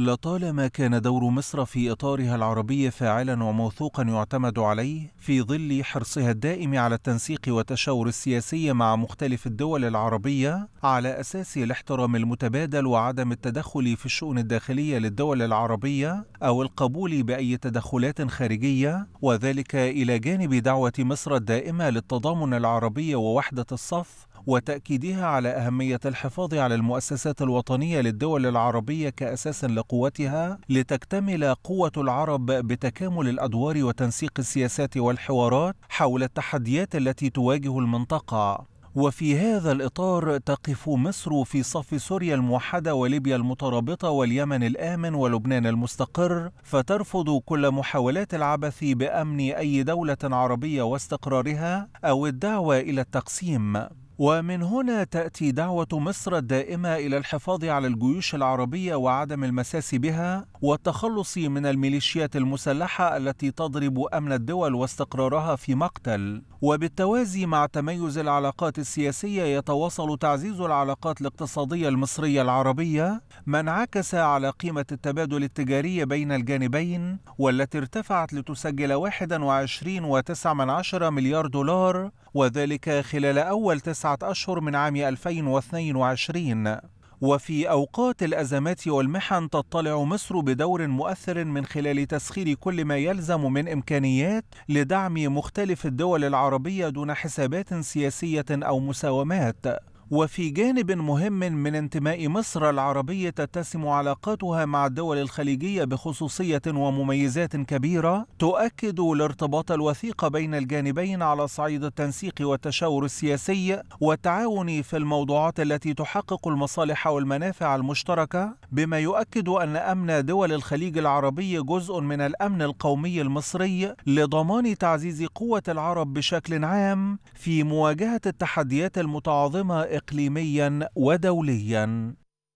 لطالما كان دور مصر في إطارها العربي فاعلا وموثوقا يعتمد عليه في ظل حرصها الدائم على التنسيق والتشاور السياسي مع مختلف الدول العربية على أساس الاحترام المتبادل وعدم التدخل في الشؤون الداخلية للدول العربية أو القبول بأي تدخلات خارجية وذلك إلى جانب دعوة مصر الدائمة للتضامن العربي ووحدة الصف وتأكيدها على أهمية الحفاظ على المؤسسات الوطنية للدول العربية كأساس لقوتها لتكتمل قوة العرب بتكامل الأدوار وتنسيق السياسات والحوارات حول التحديات التي تواجه المنطقة وفي هذا الإطار تقف مصر في صف سوريا الموحدة وليبيا المترابطة واليمن الآمن ولبنان المستقر فترفض كل محاولات العبث بأمن أي دولة عربية واستقرارها أو الدعوة إلى التقسيم ومن هنا تأتي دعوة مصر الدائمة إلى الحفاظ على الجيوش العربية وعدم المساس بها والتخلص من الميليشيات المسلحة التي تضرب أمن الدول واستقرارها في مقتل وبالتوازي مع تميز العلاقات السياسية يتواصل تعزيز العلاقات الاقتصادية المصرية العربية ما انعكس على قيمة التبادل التجاري بين الجانبين والتي ارتفعت لتسجل 21.9 مليار دولار وذلك خلال أول تسعة أشهر من عام 2022 وفي أوقات الأزمات والمحن تطلع مصر بدور مؤثر من خلال تسخير كل ما يلزم من إمكانيات لدعم مختلف الدول العربية دون حسابات سياسية أو مساومات وفي جانب مهم من انتماء مصر العربي تتسم علاقاتها مع الدول الخليجية بخصوصية ومميزات كبيرة تؤكد الارتباط الوثيق بين الجانبين على صعيد التنسيق والتشاور السياسي والتعاون في الموضوعات التي تحقق المصالح والمنافع المشتركة بما يؤكد أن أمن دول الخليج العربي جزء من الأمن القومي المصري لضمان تعزيز قوة العرب بشكل عام في مواجهة التحديات المتعاظمة اقليميا ودوليا